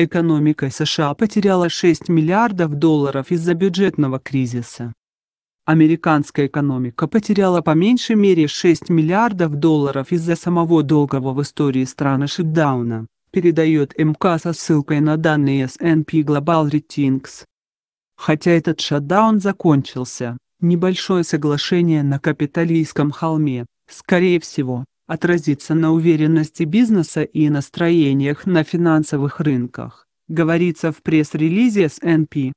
Экономика США потеряла 6 миллиардов долларов из-за бюджетного кризиса. Американская экономика потеряла по меньшей мере 6 миллиардов долларов из-за самого долгого в истории страны шитдауна, передает МК со ссылкой на данные S&P Global Ratings. Хотя этот шатдаун закончился, небольшое соглашение на Капитолийском холме, скорее всего, отразится на уверенности бизнеса и настроениях на финансовых рынках, говорится в пресс-релизе СНП.